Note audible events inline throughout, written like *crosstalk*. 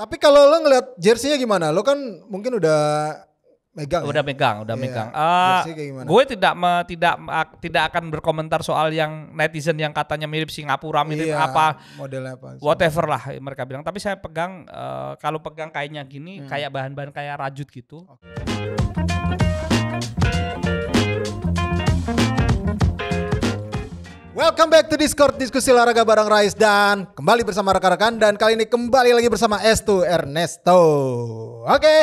Tapi kalau lo ngeliat jersey-nya gimana? Lo kan mungkin udah megang. Udah ya? megang, udah yeah. megang. Uh, gue tidak me, tidak tidak akan berkomentar soal yang netizen yang katanya mirip Singapura mirip yeah, apa model apa. Whatever lah mereka bilang. Tapi saya pegang uh, kalau pegang kayaknya gini, hmm. kayak bahan-bahan kayak rajut gitu. Okay. Welcome back to Discord diskusi olahraga bareng Rais dan kembali bersama rekan-rekan dan kali ini kembali lagi bersama Estu Ernesto. Oke, okay.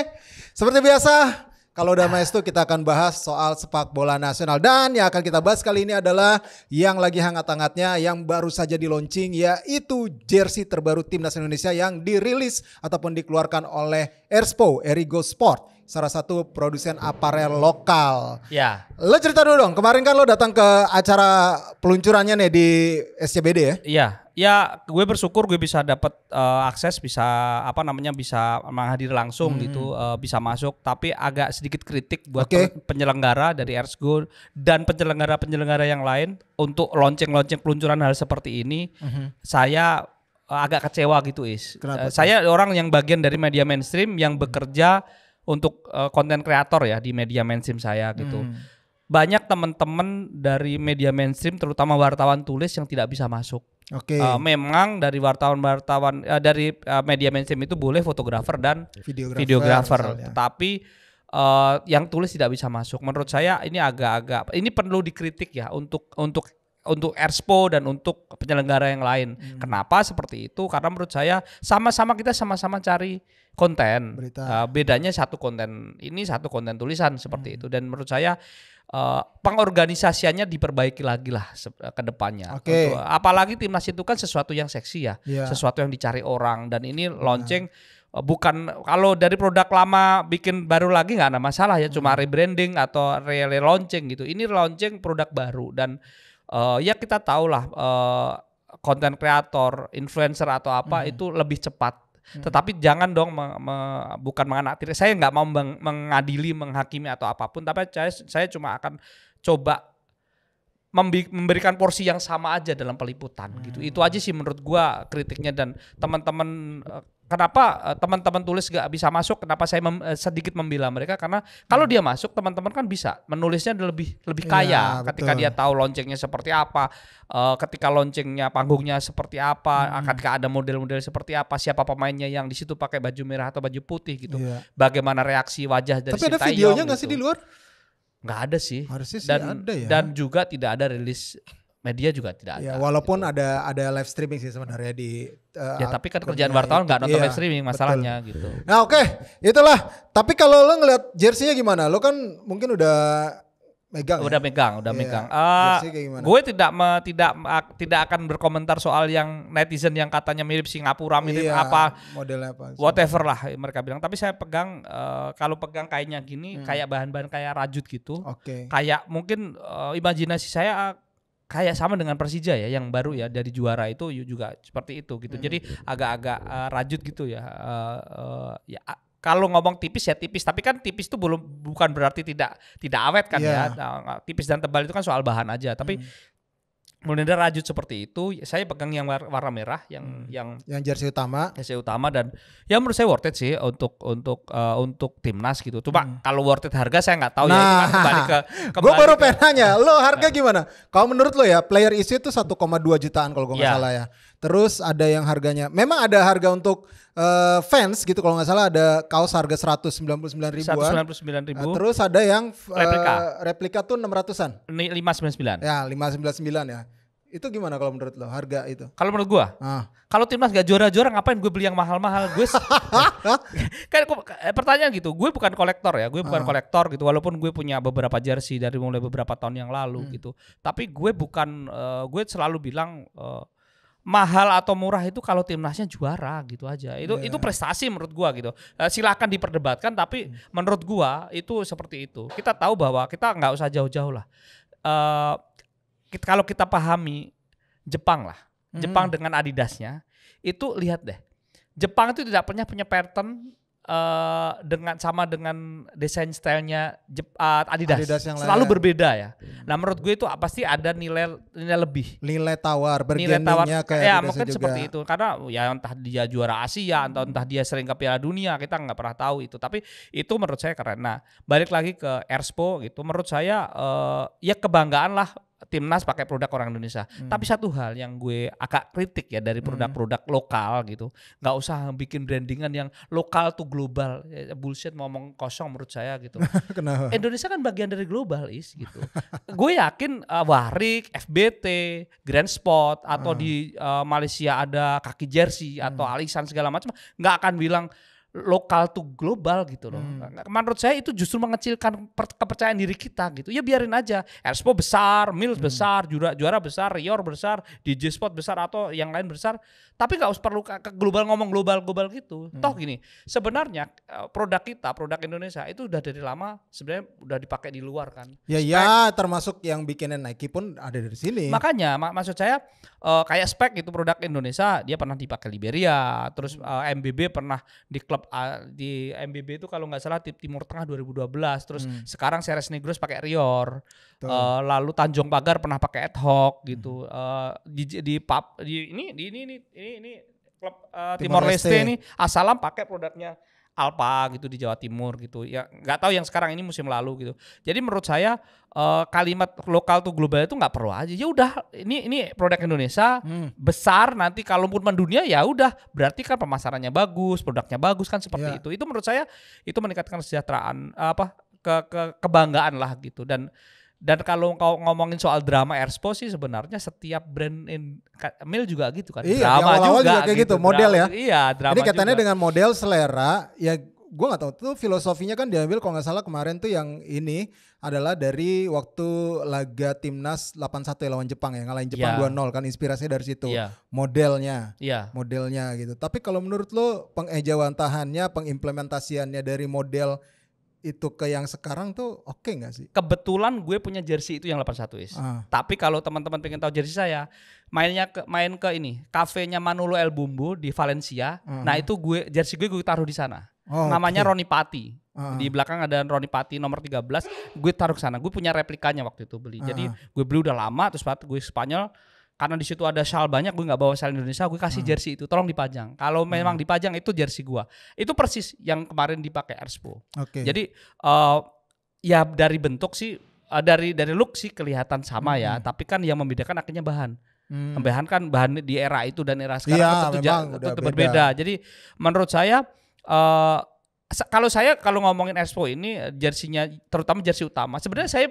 seperti biasa kalau udah Estu kita akan bahas soal sepak bola nasional dan yang akan kita bahas kali ini adalah yang lagi hangat-hangatnya yang baru saja di yaitu jersey terbaru timnas Indonesia yang dirilis ataupun dikeluarkan oleh Erspo Erigo Sport salah satu produsen aparel lokal. Ya. Lo cerita dulu dong, kemarin kan lo datang ke acara peluncurannya nih di SCBD ya? Iya. Ya, gue bersyukur gue bisa dapat uh, eh, akses, bisa apa namanya bisa menghadir langsung hmm. gitu, uh, bisa masuk. Tapi agak sedikit kritik buat okay. penyelenggara dari Ersgo dan penyelenggara-penyelenggara yang lain untuk lonceng-lonceng peluncuran hal seperti ini. Hmm. Saya eh, agak kecewa gitu is. Kenapa? Uh, saya orang yang bagian dari media mainstream yang bekerja. Hmm untuk eh, konten uh, kreator ya di media mainstream saya gitu. Hmm. Banyak teman-teman dari media mainstream terutama wartawan tulis yang tidak bisa masuk. Oke. Okay. Uh, eh, memang dari wartawan-wartawan uh, dari uh, media mainstream itu boleh fotografer dan videografer, videografer tetapi uh, yang tulis tidak bisa masuk. Menurut saya ini agak-agak ini perlu dikritik ya untuk untuk untuk Erspo dan untuk penyelenggara yang lain. Hmm. Kenapa seperti itu? Karena menurut saya sama-sama kita sama-sama cari konten. Berita. Uh, bedanya satu konten ini satu konten tulisan seperti hmm. itu dan menurut saya uh, pengorganisasiannya diperbaiki lagi lah eh, ke depannya. Okay. apalagi timnas itu kan sesuatu yang seksi ya, yeah. sesuatu yang dicari orang dan ini launching eh, bukan kalau dari produk lama bikin baru lagi nggak ada masalah ya, mm. cuma hmm. rebranding atau re launching gitu. Ini launching produk baru dan uh, ya kita tahulah uh, konten kreator, influencer atau apa mm. itu lebih cepat Hmm. Tetapi jangan dong me, me, bukan menganaktiri. Saya nggak mau meng, mengadili, menghakimi atau apapun. Tapi saya, saya cuma akan coba memberikan porsi yang sama aja dalam peliputan gitu. hmm. gitu. Itu aja sih menurut gua kritiknya dan teman-teman eh, kenapa eh, teman-teman tulis gak bisa masuk kenapa saya mem, eh, sedikit membela mereka karena kalau hmm. dia masuk teman-teman kan bisa menulisnya lebih lebih iya, kaya ya, ketika betul. dia tahu loncengnya seperti apa uh, ketika loncengnya panggungnya seperti apa hmm. Ah, ketika ada model-model seperti apa siapa pemainnya yang di situ pakai baju merah atau baju putih gitu ya. bagaimana reaksi wajah dari tapi si ada videonya nggak gitu. sih di luar nggak ada sih, sih dan ada ya. dan juga tidak ada rilis media juga tidak ya, walaupun gitu. ada ada live streaming sih sebenarnya di uh, Ya, tapi kan kerjaan wartawan nggak nonton iya, live streaming masalahnya betul. gitu. Nah, oke. Okay. Itulah. Tapi kalau lo ngeliat jersey gimana? Lo kan mungkin udah megang. Udah ya? megang, udah yeah. megang. Uh, gue tidak me, tidak ah, tidak akan berkomentar soal yang netizen yang katanya mirip Singapura, mirip iya, apa model apa. Whatever lah mereka bilang. Tapi saya pegang uh, kalau pegang kayaknya gini, hmm. kayak bahan-bahan kayak rajut gitu. Oke. Okay. Kayak mungkin uh, imajinasi saya kayak sama dengan Persija ya yang baru ya dari juara itu juga seperti itu gitu. Hmm. Jadi agak-agak uh, rajut gitu ya. Uh, uh, ya kalau ngomong tipis ya tipis, tapi kan tipis itu belum bukan berarti tidak tidak awet kan yeah. ya. Nah, tipis dan tebal itu kan soal bahan aja. Tapi hmm. Belinda rajut seperti itu, saya pegang yang warna merah, yang hmm. yang yang jersey utama, jersey utama dan yang menurut saya worth it sih untuk untuk uh, untuk timnas gitu. Coba hmm. kalau worth it harga saya nggak tahu nah, ya Nah, kan kembali ke. *laughs* Gue baru ke, penanya, lo harga nah. gimana? Kalau menurut lo ya player isi itu 1,2 jutaan kalau gue nggak ya. salah ya. Terus ada yang harganya, memang ada harga untuk uh, fans gitu kalau nggak salah ada kaos harga 199 ribuan. 199 ribu. Nah, terus ada yang uh, replika. Replika tuh 600-an. 599. Ya, 599 ya. Itu gimana kalau menurut lo harga itu? Kalau menurut gue, ah. kalau timnas gak juara-juara ngapain gue beli yang mahal-mahal? Gue *laughs* *laughs* kan pertanyaan gitu, gue bukan kolektor ya, gue bukan ah. kolektor gitu. Walaupun gue punya beberapa jersey dari mulai beberapa tahun yang lalu hmm. gitu, tapi gue bukan, uh, gue selalu bilang uh, mahal atau murah itu kalau timnasnya juara gitu aja. Itu yeah. itu prestasi menurut gua gitu. Eh, silakan diperdebatkan tapi hmm. menurut gua itu seperti itu. Kita tahu bahwa kita nggak usah jauh-jauh lah. Uh, eh, kita, kalau kita pahami Jepang lah, Jepang hmm. dengan Adidasnya itu lihat deh. Jepang itu tidak pernah punya pattern uh, dengan sama dengan desain stylenya Jep, uh, Adidas, Adidas yang selalu lain. berbeda ya. Nah menurut gue itu ah, pasti ada nilai nilai lebih. Nilai tawar nilai tawar ya Adidas mungkin juga. seperti itu karena ya entah dia juara Asia atau entah dia sering ke Piala Dunia kita nggak pernah tahu itu tapi itu menurut saya karena nah, balik lagi ke Erspo gitu menurut saya uh, ya kebanggaan lah timnas pakai produk orang Indonesia. Hmm. Tapi satu hal yang gue agak kritik ya dari hmm. produk-produk lokal gitu, nggak usah bikin brandingan yang lokal tuh global ya, bullshit ngomong kosong menurut saya gitu. *laughs* Kenapa? Indonesia kan bagian dari global is gitu. *laughs* gue yakin uh, eh, Warik, FBT, Grand Sport, atau hmm. di uh, Malaysia ada kaki jersey atau hmm. alisan segala macam nggak akan bilang lokal to global gitu loh. Hmm. Nah, menurut saya itu justru mengecilkan kepercayaan diri kita gitu. Ya biarin aja. Expo besar, Mills hmm. besar, juara juara besar, Rior besar, DJ Spot besar atau yang lain besar. Tapi nggak usah perlu ke global ngomong global global gitu. Hmm. Toh gini, sebenarnya eh, produk kita, produk Indonesia itu udah dari lama sebenarnya udah dipakai di luar kan. Ya spek, ya, termasuk yang bikinin Nike pun ada dari sini. Makanya mak maksud saya uh, kayak spek itu produk Indonesia dia pernah dipakai Liberia, terus uh, hmm. eh, MBB pernah di klub di MBB itu kalau nggak salah tim Timur Tengah 2012 terus hmm. sekarang Seres Negros pakai Rior uh, lalu Tanjung Pagar pernah pakai ad hoc gitu uh, di di, pub, di ini di ini ini ini, ini klub uh, Timor, Timor Leste ini asalam pakai produknya Alpa gitu di Jawa Timur gitu ya nggak tahu yang sekarang ini musim lalu gitu jadi menurut saya uh, kalimat lokal tuh global itu nggak perlu aja ya udah ini ini produk Indonesia hmm. besar nanti kalau pun mendunia ya udah berarti kan pemasarannya bagus produknya bagus kan seperti yeah. itu itu menurut saya itu meningkatkan kesejahteraan apa ke, ke kebanggaan lah gitu dan dan kalau kau ngomongin soal drama Erspo sih sebenarnya setiap brand in Mil juga gitu kan. Iya, drama awal -awal juga, juga kayak gitu, gitu model drama, ya. Iya, drama. Ini katanya juga. dengan model selera ya gue nggak tahu tuh filosofinya kan diambil kalau nggak salah kemarin tuh yang ini adalah dari waktu laga timnas 81 ya lawan Jepang ya ngalahin Jepang yeah. 2-0 kan inspirasinya dari situ yeah. modelnya yeah. modelnya gitu tapi kalau menurut lo pengejawantahannya eh, pengimplementasiannya dari model itu ke yang sekarang tuh oke okay nggak sih? Kebetulan gue punya jersey itu yang 81 is. Ah. Tapi kalau teman-teman pengen tahu jersey saya, mainnya ke main ke ini, kafenya Manolo El Bumbu di Valencia. Ah. Nah, itu gue jersey gue gue taruh di sana. Oh, Namanya okay. Roni Pati. Ah. Di belakang ada Roni Pati nomor 13, gue taruh ke sana. Gue punya replikanya waktu itu beli. Jadi ah. gue beli udah lama terus gue Spanyol karena di situ ada shawl banyak gue nggak bawa shawl Indonesia gue kasih hmm. jersey itu tolong dipajang kalau hmm. memang dipajang itu jersey gue itu persis yang kemarin dipakai Erspo okay. jadi uh, ya dari bentuk sih uh, dari dari look sih kelihatan sama ya, hmm. ya tapi kan yang membedakan akhirnya bahan hmm. bahan kan bahan di era itu dan era sekarang ya, itu, itu berbeda jadi menurut saya uh, kalau saya kalau ngomongin Expo ini eh, jersinya terutama jersi utama sebenarnya saya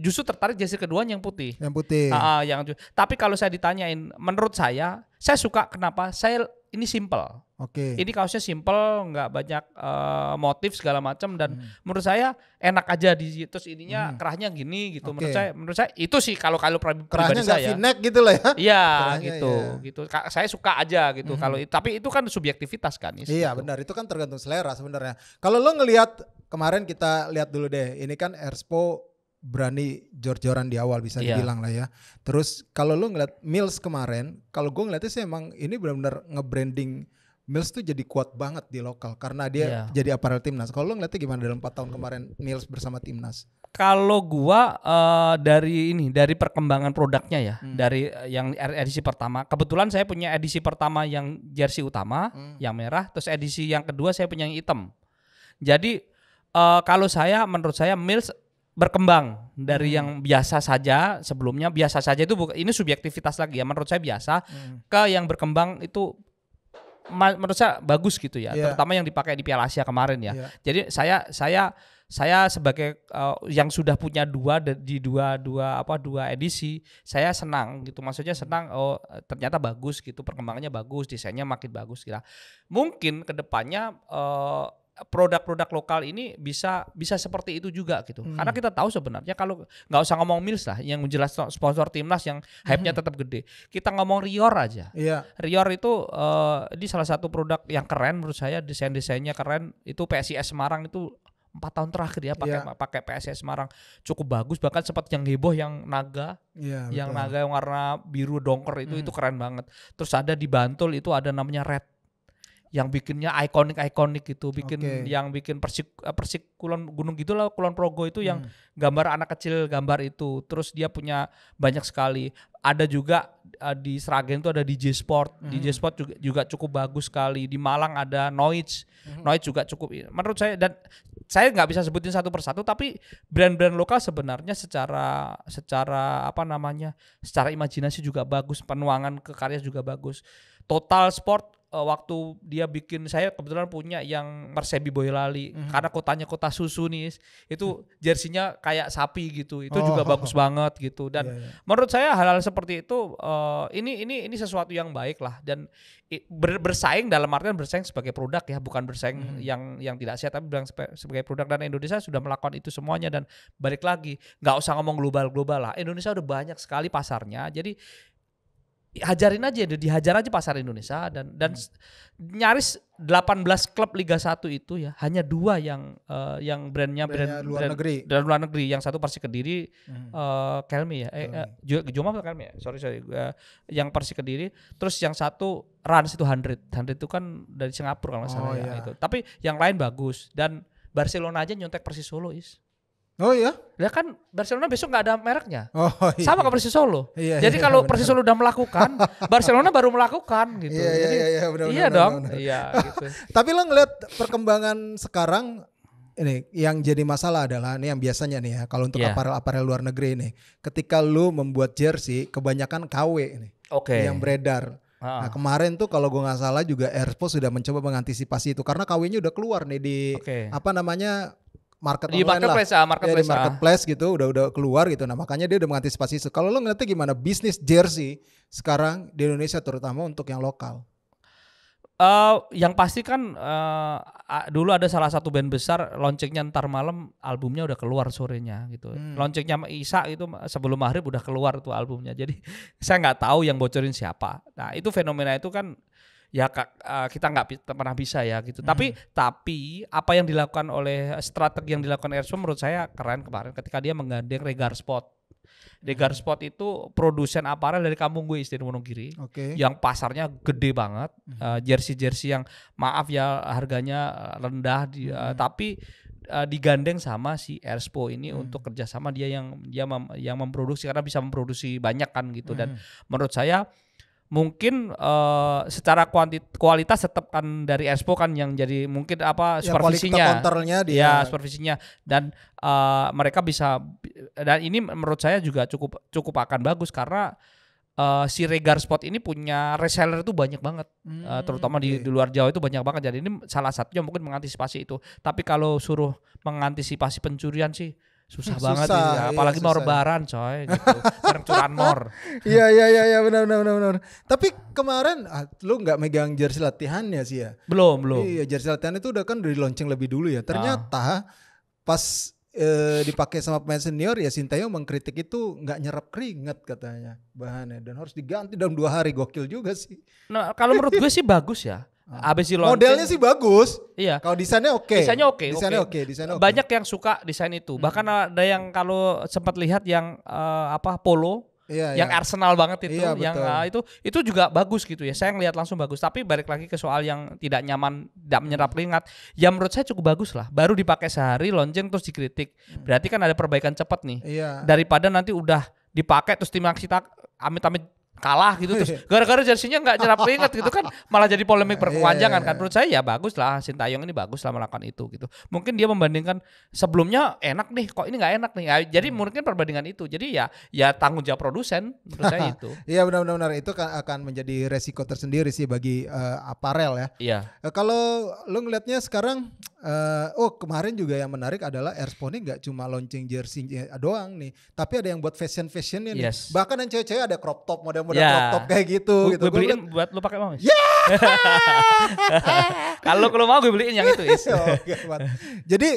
justru tertarik jersi kedua yang putih yang putih uh, uh, yang tapi kalau saya ditanyain menurut saya saya suka kenapa saya ini simple. Oke. Okay. Ini kaosnya simple, nggak banyak uh, motif segala macam dan hmm. menurut saya enak aja di terus ininya hmm. kerahnya gini gitu. Okay. Menurut saya menurut saya itu sih kalau kalau pribadi kerahnya saya. Kerahnya gitu lah ya. Iya, gitu. Ya. gitu. saya suka aja gitu. Hmm. Kalau tapi itu kan subjektivitas kan Iya, Iya, benar. Itu kan tergantung selera sebenarnya. Kalau lo ngelihat kemarin kita lihat dulu deh, ini kan Erspo berani jor-joran di awal bisa yeah. dibilang lah ya. Terus kalau lu ngeliat Mills kemarin, kalau gue ngeliatnya sih emang ini benar-benar nge-branding Mills tuh jadi kuat banget di lokal karena dia yeah. jadi aparel timnas. Kalau lu ngeliatnya gimana dalam 4 tahun kemarin Mills bersama timnas? Kalau gua uh, dari ini dari perkembangan produknya ya, hmm. dari eh, yang er-, edisi pertama. Kebetulan saya punya edisi pertama yang jersey utama hmm. yang merah, terus edisi yang kedua saya punya yang hitam. Jadi uh, kalau saya menurut saya Mills berkembang dari hmm. yang biasa saja sebelumnya biasa saja itu bukan ini subjektivitas lagi ya menurut saya biasa hmm. ke yang berkembang itu menurut saya bagus gitu ya yeah. terutama yang dipakai di Piala Asia kemarin ya yeah. jadi saya saya saya sebagai uh, yang sudah punya dua di dua dua apa dua edisi saya senang gitu maksudnya hmm. senang oh ternyata bagus gitu perkembangannya bagus desainnya makin bagus kira gitu. mungkin kedepannya uh, eh, produk-produk lokal ini bisa bisa seperti itu juga gitu. Hmm. Karena kita tahu sebenarnya kalau nggak usah ngomong Mills lah yang jelas sponsor timnas yang hype-nya hmm. tetap gede. Kita ngomong Rior aja. Iya. Rior itu uh, ini salah satu produk yang keren menurut saya desain-desainnya keren. Itu PSIS Semarang itu empat tahun terakhir ya pakai yeah. pakai PSS Semarang cukup bagus bahkan sempat yang heboh yang naga yeah, yang betul. naga yang warna biru dongker itu mm. itu keren banget terus ada di Bantul itu ada namanya Red yang bikinnya ikonik-ikonik gitu, bikin okay. yang bikin persik eh, persik kulon gunung gitulah kulon progo itu yang hmm. gambar anak kecil gambar itu. Terus dia punya banyak sekali. Ada juga uh, di Sragen itu ada DJ Sport, hmm. DJ Sport juga juga cukup bagus sekali. Di Malang ada Noise, hmm. Noise juga cukup. Iya. Menurut saya dan saya nggak bisa sebutin satu persatu, tapi brand-brand lokal sebenarnya secara secara apa namanya, secara imajinasi juga bagus, penuangan ke karya juga bagus. Total Sport uh, waktu dia bikin saya kebetulan punya yang Mersebi Boyolali mm-hmm. karena kotanya kota susu nih itu jersinya kayak sapi gitu itu oh, juga oh, bagus oh. banget gitu dan yeah, yeah. menurut saya hal-hal seperti itu uh, ini ini ini sesuatu yang baik lah dan ber, bersaing dalam artian bersaing sebagai produk ya bukan bersaing mm-hmm. yang yang tidak sehat tapi bilang sebagai produk dan Indonesia sudah melakukan itu semuanya dan balik lagi nggak usah ngomong global global lah Indonesia udah banyak sekali pasarnya jadi hajarin aja dihajar aja pasar Indonesia dan dan hmm. nyaris 18 klub Liga 1 itu ya hanya dua yang uh, yang brandnya brand, brand luar brand, negeri dan luar negeri yang satu Persi Kediri hmm. uh, Kelmi ya eh, hmm. uh, Joma Kelmi ya sorry sorry uh, yang Persi Kediri terus yang satu Rans itu Hundred Hundred itu kan dari Singapura kalau oh, salah ya, iya. ya itu tapi yang lain bagus dan Barcelona aja nyontek Persis Solo is Oh iya. Ya kan Barcelona besok nggak ada mereknya. Oh, *laughs* iya. Sama kayak Persis Solo. Iya, iya, Jadi iya, kalau Persis Solo udah melakukan, *laughs* Barcelona baru melakukan gitu. Iya, iya iya, iya, benar. iya dong. Iya *laughs* gitu. Tapi lo ngeliat perkembangan sekarang ini yang jadi masalah adalah ini yang biasanya nih ya kalau untuk aparel iya. aparel-aparel luar negeri ini ketika lu membuat jersey kebanyakan KW ini okay. yang beredar ah. nah kemarin tuh kalau gua nggak salah juga Airpost sudah mencoba mengantisipasi itu karena KW-nya udah keluar nih di okay. apa namanya market di marketplace lah. ya marketplace ya, di marketplace ah. gitu udah udah keluar gitu nah makanya dia udah mengantisipasi itu kalau lo ngeliatnya gimana bisnis jersey sekarang di Indonesia terutama untuk yang lokal Uh, yang pasti kan uh, dulu ada salah satu band besar loncengnya ntar malam albumnya udah keluar sorenya gitu. Hmm. Launchingnya Isa itu sebelum maghrib udah keluar tuh albumnya. Jadi *laughs* saya nggak tahu yang bocorin siapa. Nah itu fenomena itu kan ya kak eh, kita nggak pernah bisa ya gitu. Hmm. Tapi tapi apa yang dilakukan oleh eh, strategi yang dilakukan Erso menurut saya keren kemarin ketika dia menggandeng Regar Spot. Regar hmm. Spot itu produsen aparel dari kampung gue Istri Wonogiri. Okay. Yang pasarnya gede banget. jersey eh, jersey-jersey yang maaf ya harganya rendah di, uh, tapi digandeng sama si Erspo ini hmm. untuk kerjasama dia yang dia mem, yang memproduksi karena bisa memproduksi banyak kan gitu hmm. dan menurut saya mungkin uh, secara kuanti, kualitas tetap kan dari Expo kan yang jadi mungkin apa ya, supervisinya ya, dia. ya supervisinya dan uh, mereka bisa dan ini menurut saya juga cukup cukup akan bagus karena uh, si Regar Spot ini punya reseller itu banyak banget hmm, uh, terutama di, di luar Jawa itu banyak banget jadi ini salah satunya mungkin mengantisipasi itu tapi kalau suruh mengantisipasi pencurian sih susah, susah *laughs* banget susah, ya. apalagi iya, mau coy gitu. curan curanmor *laughs* iya iya iya ya, benar benar benar benar tapi kemarin ah, lu nggak megang jersey latihannya sih ya belum belum iya jersey latihan itu udah kan dari launching lebih dulu ya ternyata ah. pas e, dipakai sama pemain senior ya Sintayong mengkritik itu nggak nyerap keringat katanya bahannya dan harus diganti dalam dua hari gokil juga sih nah kalau menurut gue sih bagus ya Ah. Abis launching, modelnya sih bagus. Iya. Kalau desainnya oke. Okay. Desainnya oke. Okay, desainnya oke. Okay. Okay, desainnya okay. Banyak yang suka desain itu. Hmm. Bahkan ada yang kalau sempat lihat yang uh, apa polo Iya, yang iya. Arsenal banget itu, iya, yang uh, itu itu juga bagus gitu ya. Saya ngelihat langsung bagus. Tapi balik lagi ke soal yang tidak nyaman, tidak menyerap hmm. keringat. Ya menurut saya cukup bagus lah. Baru dipakai sehari, lonceng terus dikritik. Hmm. Berarti kan ada perbaikan cepat nih. Iya. Daripada nanti udah dipakai terus tim kita amit-amit kalah gitu terus *laughs* gara-gara jersinya nggak nyerap keringat *laughs* gitu kan malah jadi polemik berkepanjangan iya, kan iya. menurut saya ya bagus lah Sintayong ini bagus lah melakukan itu gitu mungkin dia membandingkan sebelumnya enak nih kok ini nggak enak nih nah, jadi hmm. mungkin perbandingan itu jadi ya ya tanggung jawab produsen menurut saya *laughs* itu iya benar-benar itu akan menjadi resiko tersendiri sih bagi uh, aparel ya iya eh, kalau lo ngelihatnya sekarang Uh, oh kemarin juga yang menarik adalah Airspon ini gak cuma launching jersey doang nih, tapi ada yang buat fashion fashion ini. Yes. Bahkan yang cewek cewek ada crop top model-model yeah. crop top kayak gitu. Gue gitu. beliin ya! *laughs* gua, buat lo pakai mau. Ya. Kalau lo mau gue beliin yang itu. Is. *laughs* okay, Jadi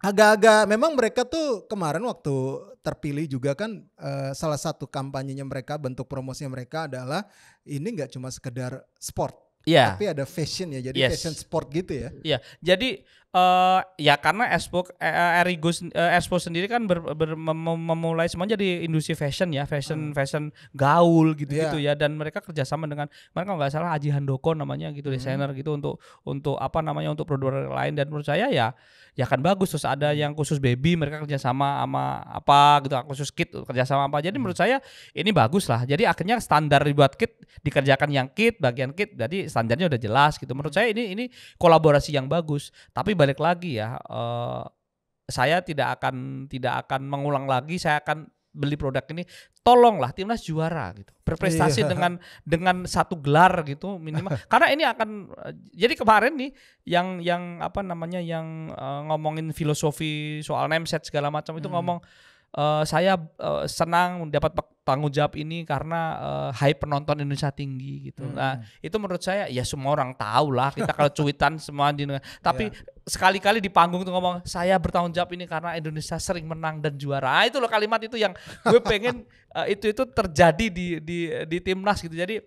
agak-agak memang mereka tuh kemarin waktu terpilih juga kan uh, salah satu kampanyenya mereka bentuk promosinya mereka adalah ini gak cuma sekedar sport Yeah. Tapi ada fashion ya, jadi yes. fashion sport gitu ya. Iya. Yeah. Jadi Uh, ya karena Expo uh, Erigo uh, Expo sendiri kan ber, ber, mem, memulai semua jadi industri fashion ya fashion hmm. fashion gaul gitu gitu ya dan mereka kerjasama dengan mereka nggak salah Aji Handoko namanya gitu hmm. desainer gitu untuk untuk apa namanya untuk produk lain dan menurut saya ya ya kan bagus terus ada hmm. yang khusus baby mereka kerjasama sama apa gitu khusus kit kerjasama apa jadi hmm. menurut saya ini bagus lah jadi akhirnya standar dibuat kit dikerjakan yang kit bagian kit jadi standarnya udah jelas gitu menurut hmm. saya ini ini kolaborasi yang bagus tapi balik lagi ya, uh, saya tidak akan tidak akan mengulang lagi. Saya akan beli produk ini. Tolonglah timnas juara gitu, berprestasi iya. dengan dengan satu gelar gitu minimal. *laughs* Karena ini akan jadi kemarin nih yang yang apa namanya yang uh, ngomongin filosofi soal name set segala macam itu hmm. ngomong uh, saya uh, senang dapat tanggung jawab ini karena uh, hype penonton Indonesia tinggi gitu. Nah, hmm. Nah, itu menurut saya ya semua orang tahu lah kita kalau *laughs* cuitan semua di tapi iya sekali-kali di panggung tuh ngomong saya bertanggung jawab ini karena Indonesia sering menang dan juara. Nah, itu loh kalimat itu yang gue *laughs* pengen uh, itu itu terjadi di di di timnas gitu. Jadi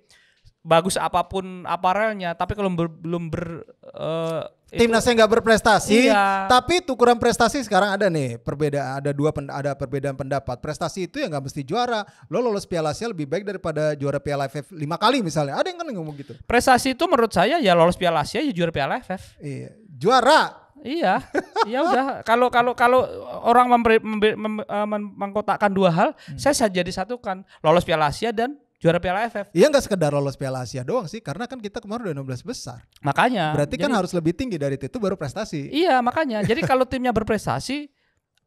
bagus apapun aparelnya tapi kalau ber, belum ber uh, timnasnya nggak berprestasi iya. tapi tukuran prestasi sekarang ada nih perbedaan ada dua pen, ada perbedaan pendapat prestasi itu ya nggak mesti juara lo lolos Piala Asia lebih baik daripada juara Piala FF lima kali misalnya ada yang kan ngomong gitu prestasi itu menurut saya ya lolos Piala Asia ya juara Piala FF iya juara. Iya, iya udah. Kalau kalau kalau orang memberi, memberi, mem, eh, mem, mengkotakkan dua hal, hmm. saya saja disatukan lolos Piala Asia dan juara Piala AFF. Iya nggak sekedar lolos Piala Asia doang sih, karena kan kita kemarin udah 16 besar. Makanya. Berarti kan jadi, kan harus lebih tinggi dari itu baru prestasi. Iya makanya. Jadi *laughs* kalau timnya berprestasi,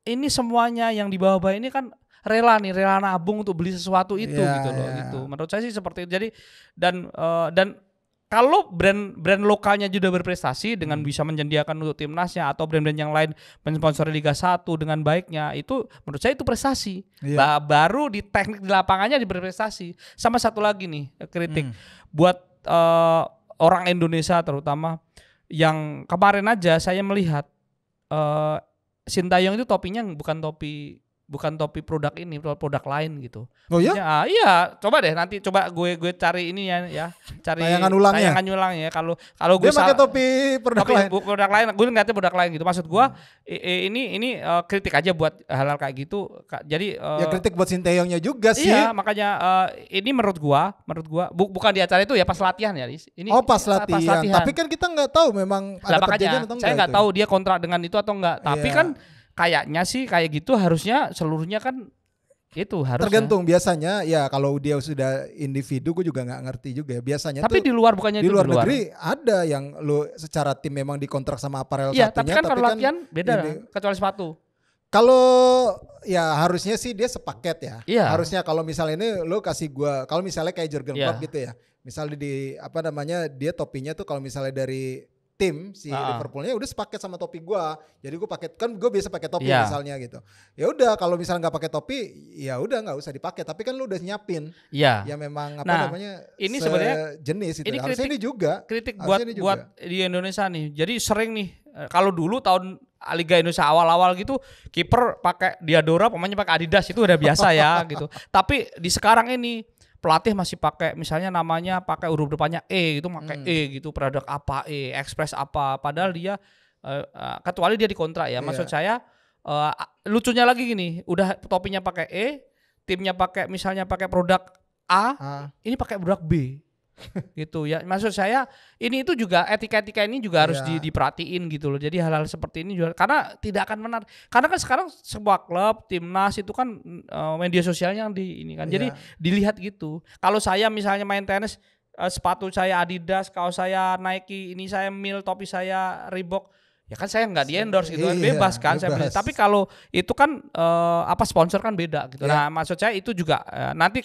ini semuanya yang di bawah-bawah ini kan rela nih rela nabung untuk beli sesuatu itu yeah, gitu loh yeah. gitu menurut saya sih seperti itu jadi dan uh, dan kalau brand-brand lokalnya juga berprestasi dengan hmm. bisa menyediakan untuk timnasnya atau brand-brand yang lain mensponsori Liga 1 dengan baiknya itu menurut saya itu prestasi. Iya. Bah, baru di teknik di lapangannya diberprestasi. Sama satu lagi nih eh, kritik hmm. buat uh, orang Indonesia terutama yang kemarin aja saya melihat uh, Sintayong itu topinya bukan topi bukan topi produk ini produk lain gitu. Oh iya? Ya, ah, iya, coba deh nanti coba gue gue cari ini ya ya, cari tayangan ulangnya. Tayangan ulang ya kalau kalau gue pakai topi produk topi lain. produk lain, gue ngeliatnya produk lain gitu. Maksud gue hmm. ini ini uh, kritik aja buat hal-hal kayak gitu. Jadi uh, Ya kritik buat Sinteyongnya juga sih. Iya, makanya uh, ini menurut gue, menurut gua bu, bukan di acara itu ya pas latihan ya. Ini Oh, pas latihan. Pas latihan. Tapi kan kita nggak tahu memang nah, ada makanya, atau saya nggak ya? tahu dia kontrak dengan itu atau enggak. Tapi yeah. kan kayaknya sih kayak gitu harusnya seluruhnya kan itu harus tergantung biasanya ya kalau dia sudah individu gue juga nggak ngerti juga ya. biasanya tapi tuh, di luar bukannya di luar, luar negeri ada yang lu secara tim memang dikontrak sama aparel ya, satunya tapi kan tapi kalau kan latihan beda ini, kecuali sepatu kalau ya harusnya sih dia sepaket ya iya. harusnya kalau misalnya ini lo kasih gue kalau misalnya kayak Jurgen iya. Klopp iya. gitu ya misalnya di apa namanya dia topinya tuh kalau misalnya dari tim si uh-huh. Liverpoolnya ya udah sepaket sama topi gue jadi gue pakai kan gue biasa pakai topi yeah. misalnya gitu ya udah kalau misalnya nggak pakai topi ya udah nggak usah dipakai tapi kan lu udah nyiapin yeah. ya memang apa nah, namanya ini sebenarnya jenis itu ini kritik, ini juga kritik buat juga. buat di Indonesia nih jadi sering nih eh, kalau dulu tahun Liga Indonesia awal-awal gitu kiper pakai Diadora pemainnya pakai Adidas itu udah biasa ya *laughs* gitu tapi di sekarang ini pelatih masih pakai misalnya namanya pakai huruf depannya E gitu pakai hmm. E gitu produk apa E express apa padahal dia uh, uh, kecuali dia dikontrak ya maksud yeah. saya uh, lucunya lagi gini udah topinya pakai E timnya pakai misalnya pakai produk A, A. ini pakai produk B gitu ya maksud saya ini itu juga etika-etika ini juga harus yeah. diperhatiin gitu loh jadi hal-hal seperti ini juga karena tidak akan menarik karena kan sekarang sebuah klub timnas itu kan uh, media sosialnya yang di ini kan yeah. jadi iya. dilihat gitu kalau saya misalnya main tenis uh, sepatu saya Adidas kaos saya Nike ini saya Mil topi saya Reebok ya kan saya nggak di endorse gitu kan iya, bebas kan bebas. saya beli. tapi kalau itu kan uh, apa sponsor kan beda gitu yeah. nah maksud saya itu juga uh, nanti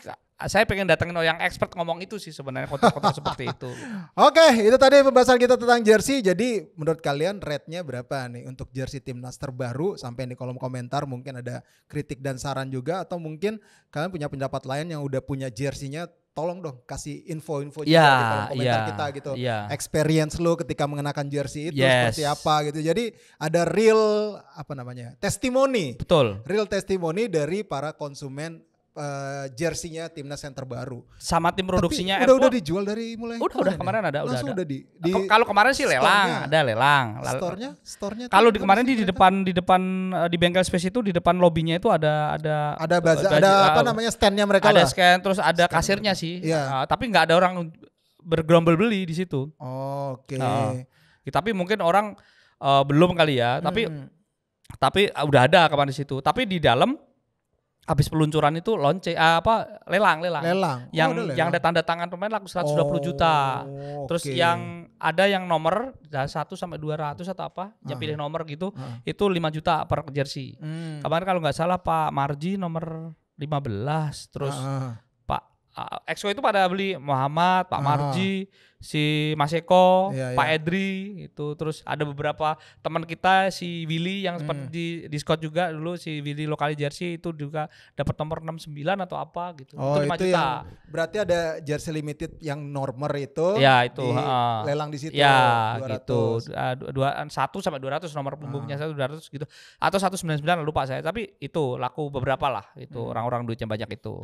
saya pengen datengin yang expert ngomong itu sih sebenarnya kota-kota *laughs* seperti itu. Oke, okay, itu tadi pembahasan kita tentang jersey. Jadi menurut kalian rate-nya berapa nih untuk jersey timnas terbaru? Sampai di kolom komentar mungkin ada kritik dan saran juga atau mungkin kalian punya pendapat lain yang udah punya jersinya tolong dong kasih info-info juga yeah, di kolom komentar yeah, kita gitu. Yeah. Experience lu ketika mengenakan jersey itu yes. seperti apa gitu. Jadi ada real apa namanya? testimoni. Betul. Real testimoni dari para konsumen uh, jersinya timnas yang terbaru. Sama tim produksinya Tapi udah udah dijual dari mulai Udah kemarin udah kemarin ya? ada udah Langsung ada. di, di Kalau kemarin sih lelang, ada lelang. Store-nya, Kalau di kemarin di, di depan di depan eh, di bengkel space itu di depan lobbynya itu ada ada ada baza, ada apa eh, namanya standnya mereka ada lah. scan terus ada stand. kasirnya sih. Yeah. Iya. Uh, tapi nggak ada orang bergerombol beli di situ. Oh, Oke. Okay. Uh, ya, tapi mungkin orang uh, belum kali ya, tapi hmm. tapi uh, udah ada kapan di situ. Tapi di dalam habis peluncuran itu lonce uh, eh, apa lelang lelang. Lelang. Yang oh, lelang. yang ada tanda tangan pemain laku 120 oh, juta. Terus okay. yang ada yang nomor 1 ya sampai 200 atau apa, yang ya pilih nomor gitu, ah. itu 5 juta per jersey. Hmm. Kemarin kalau nggak salah Pak Marji nomor 15 terus ah. ah. Pak uh, ah, Exo itu pada beli Muhammad, Pak ah. Marji si Mas Eko, iya, Pak iya. Edri itu terus ada beberapa teman kita si Willy yang sempat hmm. di diskot juga dulu si Willy lokal jersey itu juga dapat nomor 69 atau apa gitu. Oh, itu, itu yang berarti ada jersey limited yang normer itu. Ya, itu, di, uh, lelang di situ. Ya, 200. gitu. Uh, dua, ah, satu sampai 200 nomor punggungnya ah. satu uh. ratus gitu. Atau 199 lupa saya, tapi itu laku beberapa lah itu hmm. orang-orang duitnya banyak itu. *laughs*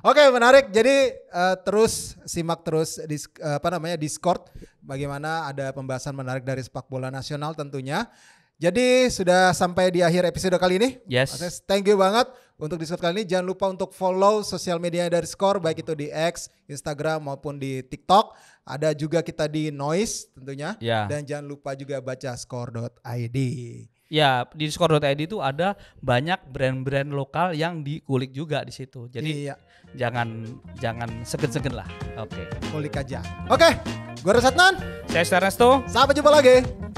Oke, okay, menarik. Jadi uh, terus simak terus disk, eh, apa namanya Discord bagaimana ada pembahasan menarik dari sepak bola nasional tentunya. Jadi sudah sampai di akhir episode kali ini. Yes. Mas thank you banget untuk Discord kali ini. Jangan lupa untuk follow sosial media dari Score baik itu di X, Instagram maupun di TikTok. Ada juga kita di Noise tentunya. Yeah. Dan jangan lupa juga baca Score.id Ya, di discord.id itu ada banyak brand-brand lokal yang dikulik juga di situ. Jadi iya. jangan jangan segen-segen lah. Oke. Okay. Kulik aja. Oke. Okay. Gue Resetnan. Saya Resto. Sampai jumpa lagi.